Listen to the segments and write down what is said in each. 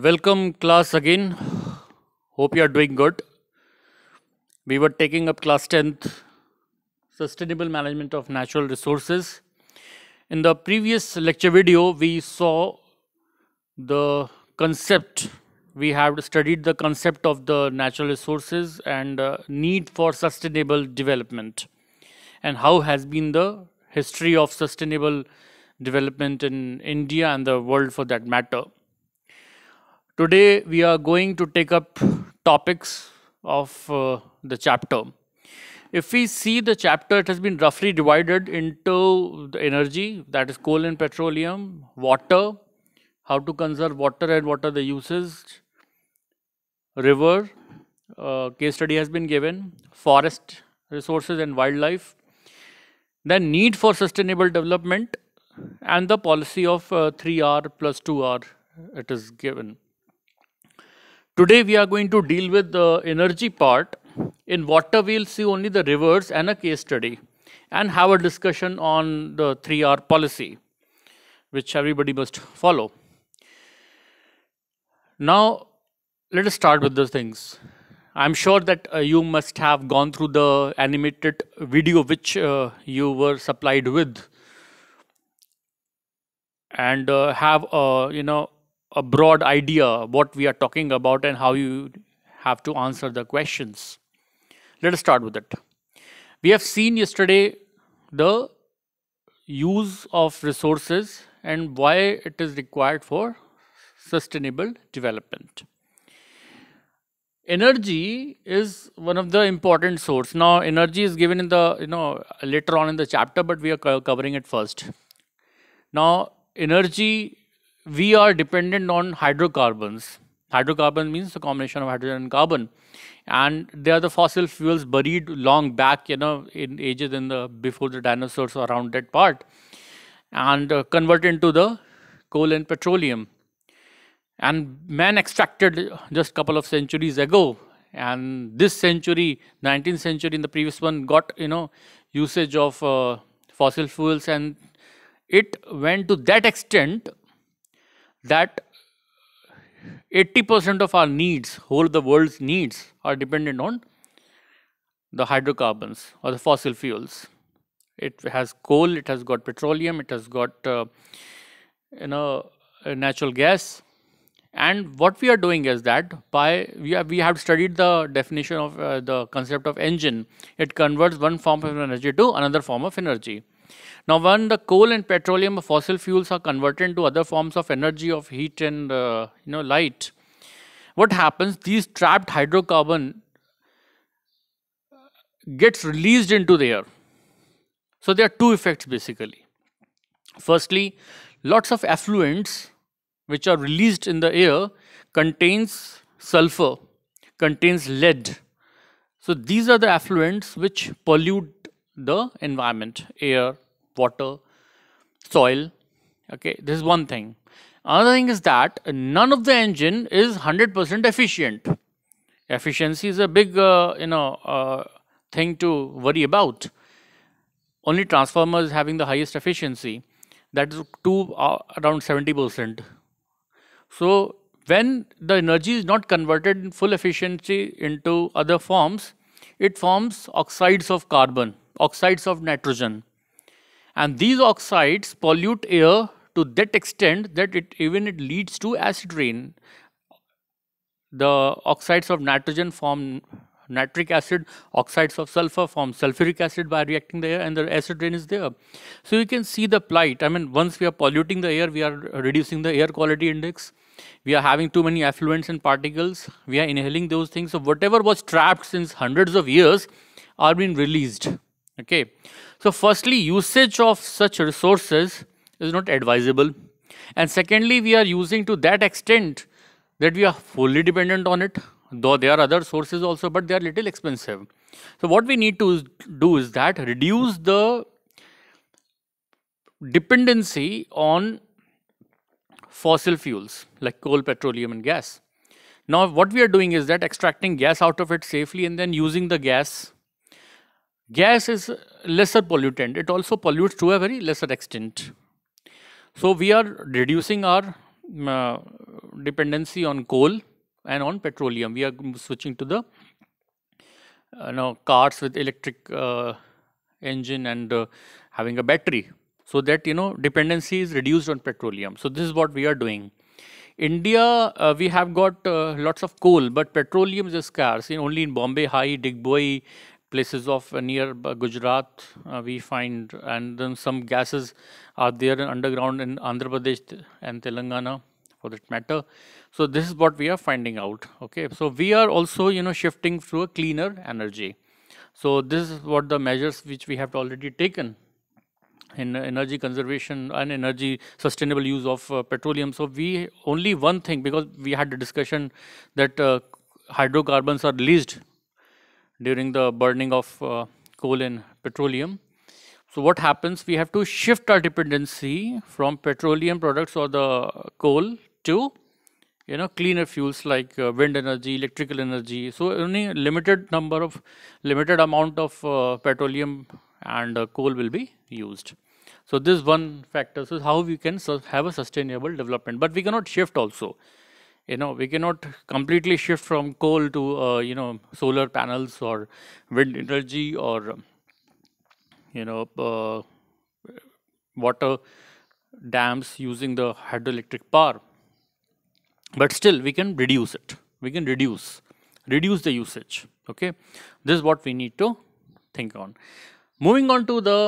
Welcome class again. Hope you are doing good. We were taking up class 10th Sustainable Management of Natural Resources. In the previous lecture video, we saw the concept. We have studied the concept of the natural resources and uh, need for sustainable development and how has been the history of sustainable development in India and the world for that matter. Today we are going to take up topics of uh, the chapter. If we see the chapter, it has been roughly divided into the energy, that is coal and petroleum, water, how to conserve water and what are the uses, river, uh, case study has been given, forest resources and wildlife, then need for sustainable development, and the policy of uh, 3R plus 2R it is given. Today we are going to deal with the energy part. In water we'll see only the rivers and a case study and have a discussion on the 3R policy which everybody must follow. Now let us start with the things. I'm sure that uh, you must have gone through the animated video which uh, you were supplied with and uh, have uh, you know a broad idea what we are talking about and how you have to answer the questions. Let us start with it. We have seen yesterday the use of resources and why it is required for sustainable development. Energy is one of the important source. Now, energy is given in the, you know, later on in the chapter, but we are covering it first. Now, energy we are dependent on hydrocarbons. Hydrocarbon means the combination of hydrogen and carbon, and they are the fossil fuels buried long back, you know, in ages in the before the dinosaurs around that part, and uh, converted into the coal and petroleum. And man extracted just couple of centuries ago, and this century, 19th century, in the previous one, got you know usage of uh, fossil fuels, and it went to that extent that 80% of our needs, whole the world's needs, are dependent on the hydrocarbons or the fossil fuels. It has coal, it has got petroleum, it has got uh, you know uh, natural gas. And what we are doing is that by we have, we have studied the definition of uh, the concept of engine. It converts one form of energy to another form of energy. Now, when the coal and petroleum fossil fuels are converted into other forms of energy of heat and uh, you know light, what happens? These trapped hydrocarbon gets released into the air. So there are two effects basically. Firstly, lots of effluents which are released in the air contains sulfur, contains lead. So these are the effluents which pollute the environment, air, water, soil. Okay, this is one thing. Another thing is that none of the engine is 100% efficient. Efficiency is a big, uh, you know, uh, thing to worry about. Only transformers having the highest efficiency. That is two uh, around 70%. So when the energy is not converted in full efficiency into other forms, it forms oxides of carbon, oxides of nitrogen and these oxides pollute air to that extent that it even it leads to acid rain the oxides of nitrogen form nitric acid oxides of sulfur form sulfuric acid by reacting the air and the acid rain is there so you can see the plight i mean once we are polluting the air we are reducing the air quality index we are having too many effluents and particles we are inhaling those things so whatever was trapped since hundreds of years are being released okay so, firstly, usage of such resources is not advisable. And secondly, we are using to that extent that we are fully dependent on it, though there are other sources also, but they are little expensive. So, what we need to do is that reduce the dependency on fossil fuels like coal, petroleum, and gas. Now, what we are doing is that extracting gas out of it safely and then using the gas Gas is lesser pollutant. It also pollutes to a very lesser extent. So we are reducing our mm, uh, dependency on coal and on petroleum. We are switching to the uh, cars with electric uh, engine and uh, having a battery so that you know dependency is reduced on petroleum so this is what we are doing india uh, we have got uh, lots of coal but petroleum is scarce in only in bombay high digboi places of near Gujarat uh, we find and then some gases are there underground in Andhra Pradesh and Telangana for that matter. So this is what we are finding out. Okay, so we are also you know shifting to a cleaner energy. So this is what the measures which we have already taken in energy conservation and energy sustainable use of uh, petroleum. So we only one thing because we had a discussion that uh, hydrocarbons are least during the burning of uh, coal and petroleum. So what happens? We have to shift our dependency from petroleum products or the coal to you know cleaner fuels like uh, wind energy, electrical energy. So only limited number of limited amount of uh, petroleum and uh, coal will be used. So this one factor so is how we can have a sustainable development, but we cannot shift also you know we cannot completely shift from coal to uh, you know solar panels or wind energy or you know uh, water dams using the hydroelectric power but still we can reduce it we can reduce reduce the usage okay this is what we need to think on moving on to the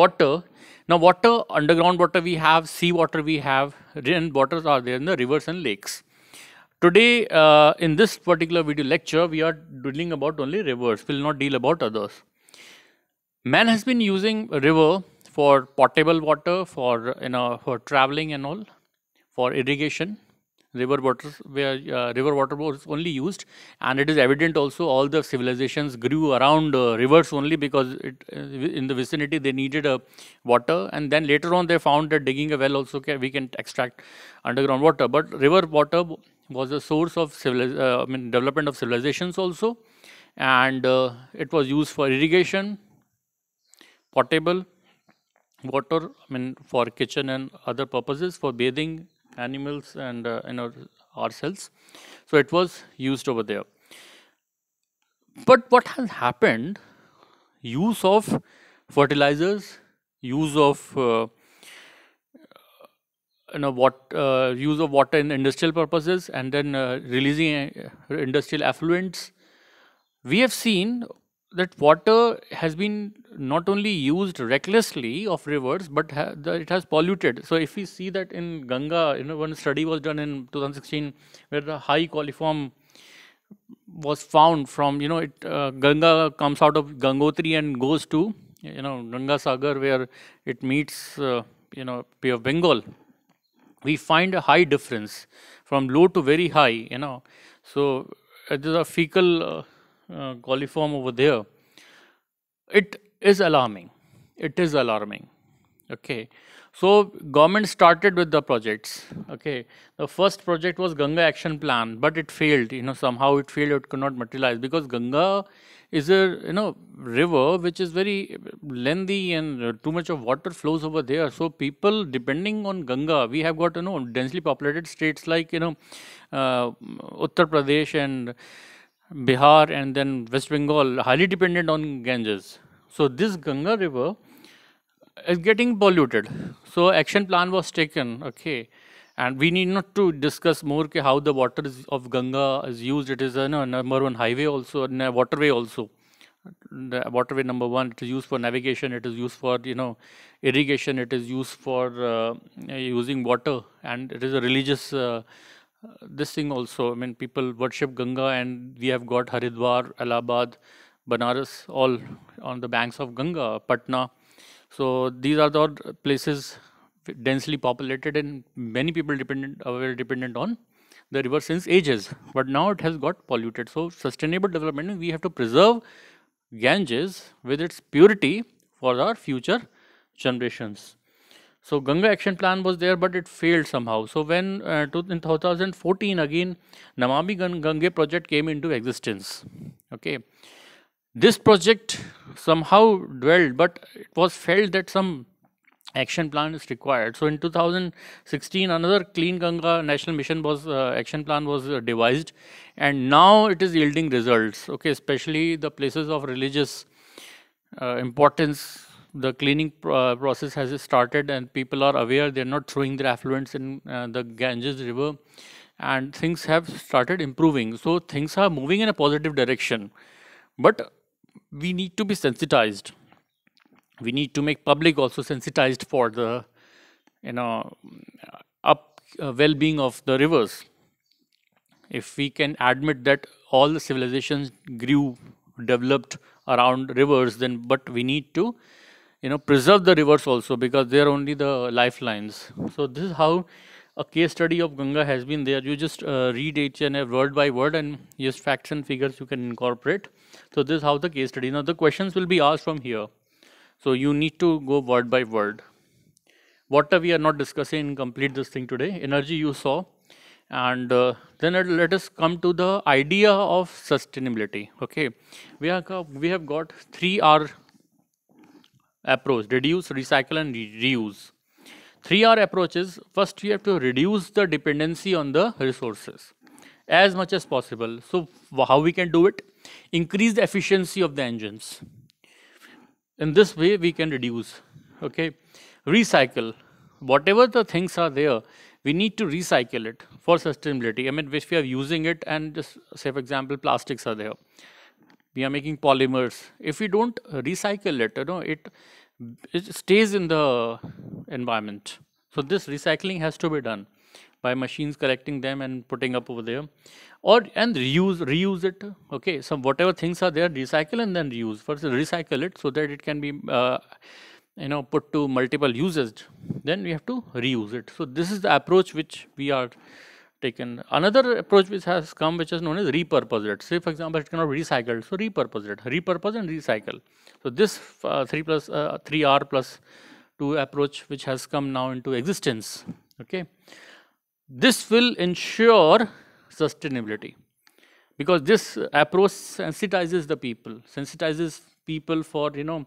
water now water underground water we have sea water we have rain waters are there in the rivers and lakes Today, uh, in this particular video lecture, we are dealing about only rivers, we will not deal about others. Man has been using river for potable water, for you know, for traveling and all, for irrigation. River waters uh, river water was only used, and it is evident also all the civilizations grew around uh, rivers only because it, uh, in the vicinity they needed a uh, water, and then later on they found that digging a well also can, we can extract underground water. But river water was a source of civiliz- uh, I mean, development of civilizations also, and uh, it was used for irrigation, potable water. I mean, for kitchen and other purposes, for bathing animals and uh, you know ourselves. So it was used over there. But what has happened? Use of fertilizers, use of uh, you know what uh, use of water in industrial purposes and then uh, releasing uh, industrial effluents we have seen that water has been not only used recklessly of rivers but ha it has polluted so if we see that in ganga you know one study was done in 2016 where the high coliform was found from you know it uh, ganga comes out of gangotri and goes to you know ganga sagar where it meets uh, you know Bay of Bengal we find a high difference from low to very high you know so uh, there's a fecal uh, uh, coliform over there it is alarming it is alarming okay so government started with the projects. Okay, the first project was Ganga Action Plan, but it failed. You know, somehow it failed. It could not materialize because Ganga is a you know river which is very lengthy and uh, too much of water flows over there. So people depending on Ganga, we have got you know densely populated states like you know uh, Uttar Pradesh and Bihar and then West Bengal highly dependent on Ganges. So this Ganga river is getting polluted. So action plan was taken, okay. And we need not to discuss more how the water of Ganga is used. It is a number one highway also, a waterway also. The waterway number one, it is used for navigation, it is used for, you know, irrigation, it is used for uh, using water. And it is a religious uh, this thing also. I mean, people worship Ganga and we have got Haridwar, Allahabad, Banaras, all on the banks of Ganga, Patna so these are the places densely populated and many people dependent were dependent on the river since ages. But now it has got polluted. So sustainable development, we have to preserve Ganges with its purity for our future generations. So Ganga action plan was there, but it failed somehow. So when uh, in 2014 again Namami Gange project came into existence. Okay. This project somehow dwelled, but it was felt that some action plan is required. So in 2016, another Clean Ganga National Mission was uh, action plan was uh, devised, and now it is yielding results. Okay, especially the places of religious uh, importance. The cleaning pr uh, process has started, and people are aware. They are not throwing their affluents in uh, the Ganges River, and things have started improving. So things are moving in a positive direction, but we need to be sensitized. We need to make public also sensitized for the, you know, up uh, well-being of the rivers. If we can admit that all the civilizations grew, developed around rivers, then but we need to, you know, preserve the rivers also because they are only the lifelines. So this is how a case study of Ganga has been there. You just uh, read each and every word by word and just facts and figures you can incorporate. So this is how the case study. Now the questions will be asked from here. So you need to go word by word. What we are not discussing complete this thing today. Energy you saw. And uh, then let us come to the idea of sustainability. Okay, we have we have got three R approach: reduce, recycle, and re reuse. 3R approaches. first you have to reduce the dependency on the resources as much as possible. So how we can do it? Increase the efficiency of the engines. In this way we can reduce. Okay, Recycle. Whatever the things are there, we need to recycle it for sustainability. I mean, which we are using it and just say for example, plastics are there. We are making polymers. If we don't recycle it, you know, it it stays in the environment. So this recycling has to be done by machines collecting them and putting up over there or and reuse reuse it okay so whatever things are there recycle and then reuse first recycle it so that it can be uh, you know put to multiple uses then we have to reuse it so this is the approach which we are taken. Another approach which has come which is known as repurpose it. Say for example it cannot be recycled, so repurposed, repurpose and recycle. So this uh, 3 plus uh, 3R plus 2 approach which has come now into existence, okay. This will ensure sustainability because this approach sensitizes the people, sensitizes people for you know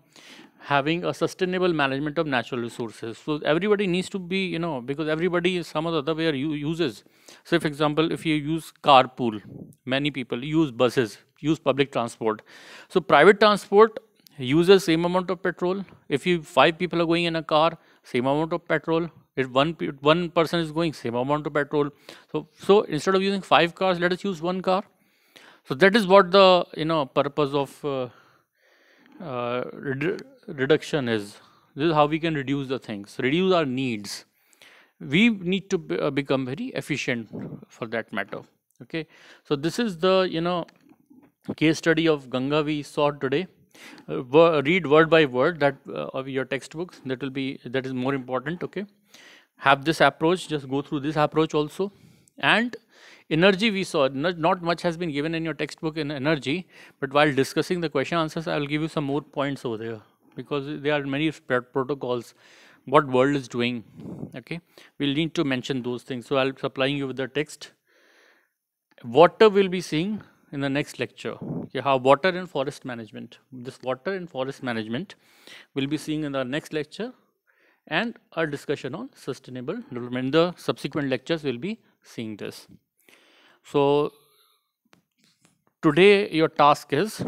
having a sustainable management of natural resources so everybody needs to be you know because everybody some the other way uses So for example if you use carpool many people use buses use public transport so private transport uses same amount of petrol if you five people are going in a car same amount of petrol if one one person is going same amount of petrol so so instead of using five cars let us use one car so that is what the you know purpose of uh, uh, redu reduction is. This is how we can reduce the things, reduce our needs. We need to be, uh, become very efficient for that matter. Okay, so this is the you know case study of Ganga we saw today. Uh, read word by word that uh, of your textbooks. That will be that is more important. Okay, have this approach. Just go through this approach also, and Energy we saw, not much has been given in your textbook in energy, but while discussing the question answers, I will give you some more points over there because there are many protocols what world is doing okay we'll need to mention those things so i'll be supplying you with the text water we'll be seeing in the next lecture okay, how water and forest management this water and forest management we'll be seeing in the next lecture and our discussion on sustainable development the subsequent lectures will be seeing this so today your task is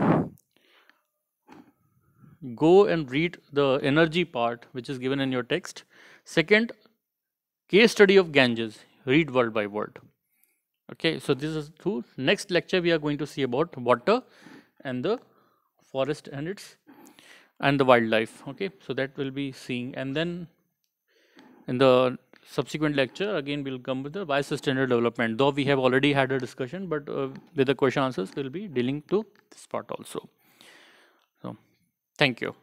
go and read the energy part which is given in your text. Second, case study of Ganges, read word by word. Okay, so this is two. Next lecture we are going to see about water and the forest and its and the wildlife. Okay, so that will be seeing and then in the subsequent lecture, again we'll come with the bias standard development. Though we have already had a discussion, but uh, with the question answers, we'll be dealing to this part also. So, thank you.